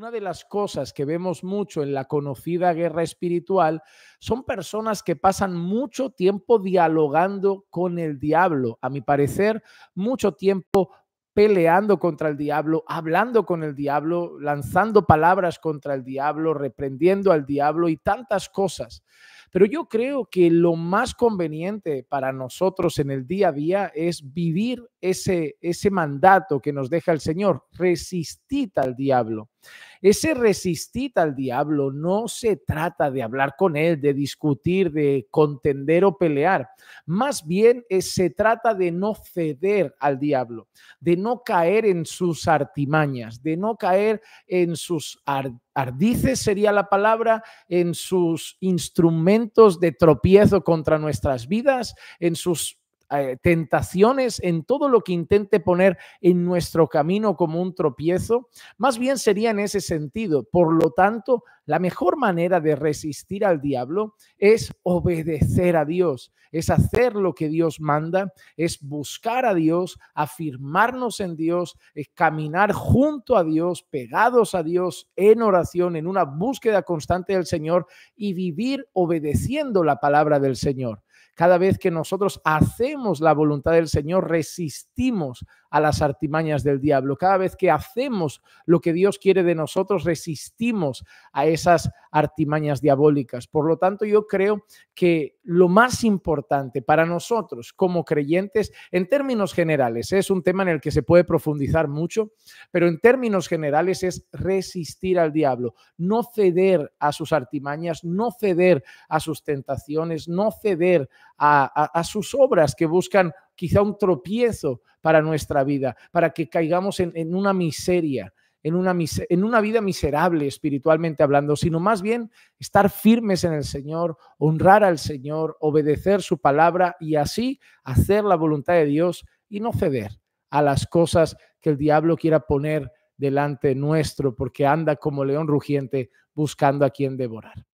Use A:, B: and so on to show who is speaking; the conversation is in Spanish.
A: una de las cosas que vemos mucho en la conocida guerra espiritual son personas que pasan mucho tiempo dialogando con el diablo, a mi parecer, mucho tiempo peleando contra el diablo, hablando con el diablo, lanzando palabras contra el diablo, reprendiendo al diablo y tantas cosas. Pero yo creo que lo más conveniente para nosotros en el día a día es vivir ese, ese mandato que nos deja el Señor. resistir al diablo. Ese resistir al diablo no se trata de hablar con él, de discutir, de contender o pelear. Más bien eh, se trata de no ceder al diablo, de no caer en sus artimañas, de no caer en sus artimañas Dice sería la palabra, en sus instrumentos de tropiezo contra nuestras vidas, en sus eh, tentaciones, en todo lo que intente poner en nuestro camino como un tropiezo? Más bien sería en ese sentido. Por lo tanto, la mejor manera de resistir al diablo es obedecer a Dios, es hacer lo que Dios manda, es buscar a Dios, afirmarnos en Dios, es caminar junto a Dios, pegados a Dios en oración, en una búsqueda constante del Señor y vivir obedeciendo la palabra del Señor. Cada vez que nosotros hacemos la voluntad del Señor, resistimos a las artimañas del diablo. Cada vez que hacemos lo que Dios quiere de nosotros, resistimos a esas artimañas diabólicas. Por lo tanto, yo creo que lo más importante para nosotros como creyentes, en términos generales, es un tema en el que se puede profundizar mucho, pero en términos generales es resistir al diablo, no ceder a sus artimañas, no ceder a sus tentaciones, no ceder a, sus obras que buscan quizá un tropiezo para nuestra vida, para que caigamos en una miseria, en una, en una vida miserable espiritualmente hablando, sino más bien estar firmes en el Señor, honrar al Señor, obedecer su palabra y así hacer la voluntad de Dios y no ceder a las cosas que el diablo quiera poner delante nuestro, porque anda como león rugiente buscando a quien devorar.